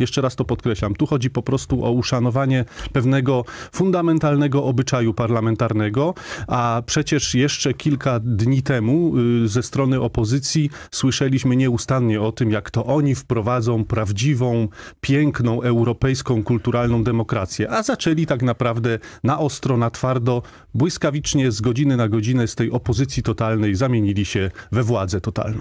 Jeszcze raz to podkreślam. Tu chodzi po prostu o uszanowanie pewnego fundamentalnego obyczaju parlamentarnego, a przecież jeszcze kilka dni temu y, ze strony opozycji słyszeliśmy nieustannie o tym, jak to oni wprowadzą prawdziwą, piękną, europejską, kulturalną demokrację, a zaczęli tak naprawdę na ostro, na twardo, błyskawicznie z godziny na godzinę z tej opozycji totalnej zamienili się we władzę totalną.